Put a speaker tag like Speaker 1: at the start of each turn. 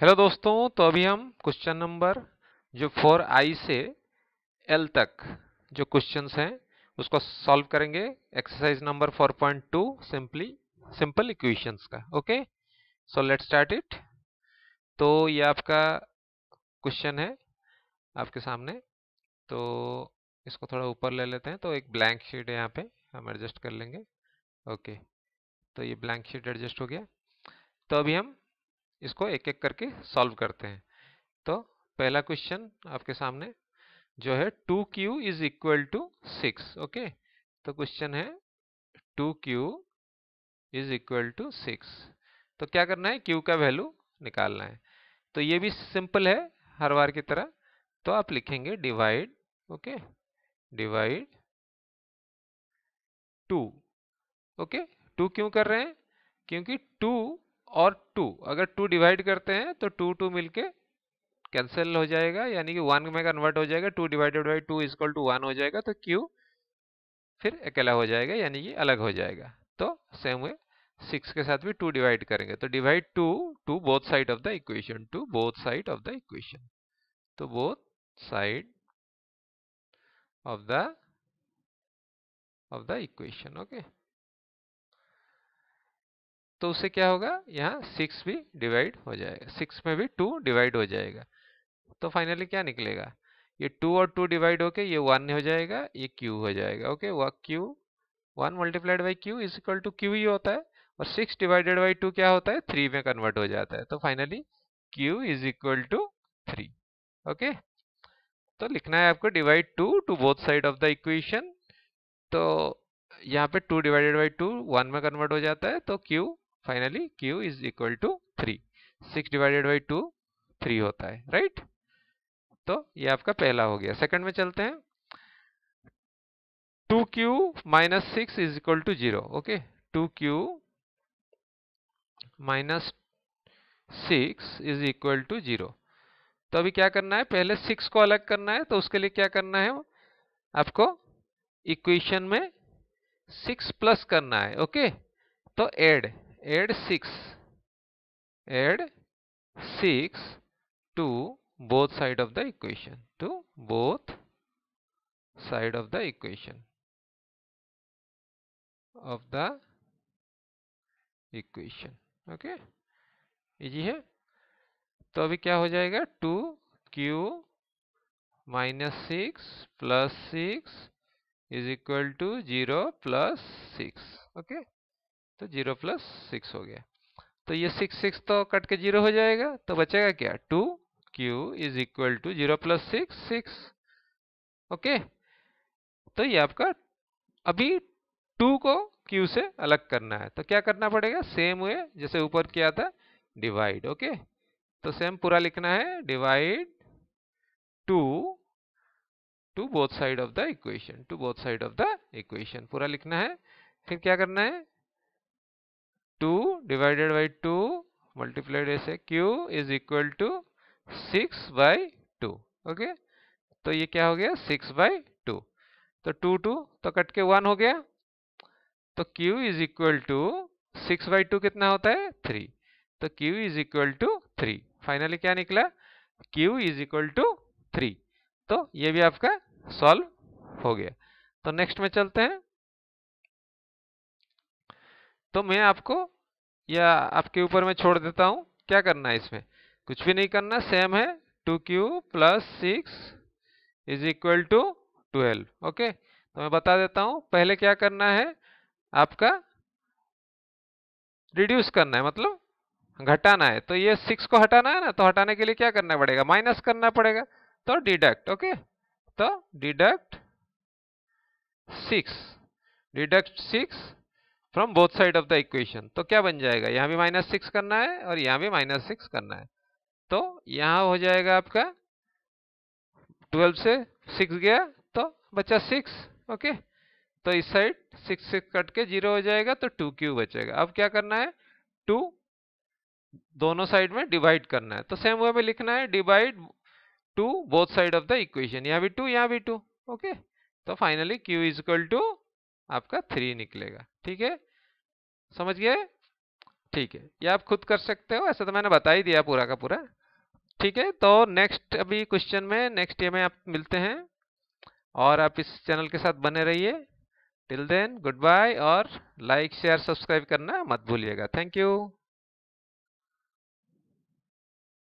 Speaker 1: Hello दोस्तों तो अभी हम क्वेश्चन नंबर जो फोर आई से एल तक जो क्वेश्चंस हैं उसको सॉल्व करेंगे exercise number 4.2 simply simple equations का okay so let start it तो ये आपका क्वेश्चन है आपके सामने तो इसको थोड़ा ऊपर ले लेते हैं तो एक ब्लैंक शीट है यहाँ पे हम एडजस्ट कर लेंगे ओके तो ये ब्लैंक शीट एडजस्ट हो गया तो अभी हम इसको एक एक करके सॉल्व करते हैं तो पहला क्वेश्चन आपके सामने जो है two Q is equal to six okay तो क्वेश्चन है two Q is equal to six तो क्या करना है क्यू का वैल्यू निकालना है तो ये भी सिंपल है हर बार की तरह तो आप लिखेंगे divide okay divide two okay two क्यों कर रहे हैं क्योंकि टू और टू अगर टू डिवाइड करते हैं तो टू टू मिलके कैंसिल हो जाएगा यानी कि वन में कन्वर्ट हो जाएगा two divided by two is equal to one हो जाएगा तो क्यू फिर अकेला हो जाएगा यानी कि अलग हो जाएगा तो सेम वे सिक्स के साथ भी टू डिवाइड करेंगे तो divide two to both side of the equation to both side of the equation तो both side of the of the equation okay तो उससे क्या होगा यहाँ सिक्स भी डिवाइड हो जाएगा सिक्स में भी टू डिवाइड हो जाएगा तो फाइनली क्या निकलेगा ये टू और टू डिवाइड होके ये वन हो जाएगा ये क्यू हो जाएगा ओके वह Q one multiplied by Q is equal to Q ही होता है और सिक्स डिवाइडेड बाई टू क्या होता है थ्री में कन्वर्ट हो जाता है तो finally Q is equal to three okay तो लिखना है आपको divide two to both side of the equation तो यहाँ पे two divided by two one में कन्वर्ट हो जाता है तो Q finally Q is equal to three six divided by two three होता है राइट तो ये आपका पहला हो गया सेकंड में चलते हैं two Q minus six is equal to zero okay two Q minus six is equal to zero तो अभी क्या करना है पहले सिक्स को अलग करना है तो उसके लिए क्या करना है आपको इक्वेशन में सिक्स प्लस करना है ओके तो add add 6 add 6 to both side of the equation to both side of the equation of the equation okay Is है तो अभी क्या हो जाएगा Two q minus six plus six is equal to zero plus six. Okay. तो zero plus six हो गया तो ये सिक्स सिक्स तो कट के जीरो हो जाएगा तो बचेगा क्या two Q is equal to zero plus six six okay तो ये आपका अभी टू को क्यू से अलग करना है तो क्या करना पड़ेगा सेम वे जैसे ऊपर किया था डिवाइड ओके तो सेम पूरा लिखना है divide two to both side of the equation to both side of the equation पूरा लिखना है फिर क्या करना है two divided by two multiplied ऐसे q is equal to six by two okay तो ये क्या हो गया सिक्स बाई टू तो टू टू तो कट के वन हो गया तो q is equal to six by two कितना होता है थ्री तो q is equal to three finally क्या निकला q is equal to three तो ये भी आपका सॉल्व हो गया तो नेक्स्ट में चलते हैं तो मैं आपको या आपके ऊपर मैं छोड़ देता हूँ क्या करना है इसमें कुछ भी नहीं करना सेम है two Q plus six is equal to twelve okay तो मैं बता देता हूँ पहले क्या करना है आपका रिड्यूस करना है मतलब घटाना है तो ये सिक्स को हटाना है ना तो हटाने के लिए क्या करना पड़ेगा माइनस करना पड़ेगा तो डिडक्ट ओके तो deduct six deduct six from both side of the equation तो क्या बन जाएगा यहाँ भी माइनस सिक्स करना है और यहाँ भी माइनस सिक्स करना है तो यहाँ हो जाएगा आपका ट्वेल्व से सिक्स गया तो बचा सिक्स ओके तो इस साइड सिक्स से कट के जीरो हो जाएगा तो टू क्यू बचेगा अब क्या करना है टू दोनों साइड में डिवाइड करना है तो सेम वे में लिखना है divide two both side of the equation यहाँ भी टू यहाँ भी टू ओके तो finally Q is equal to आपका थ्री निकलेगा ठीक है समझ गए ठीक है ये आप खुद कर सकते हो ऐसा तो मैंने बता ही दिया पूरा का पूरा ठीक है तो नेक्स्ट अभी क्वेश्चन में नेक्स्ट डे में आप मिलते हैं और आप इस चैनल के साथ बने रहिए टिल देन गुड बाय और लाइक शेयर सब्सक्राइब करना मत भूलिएगा थैंक यू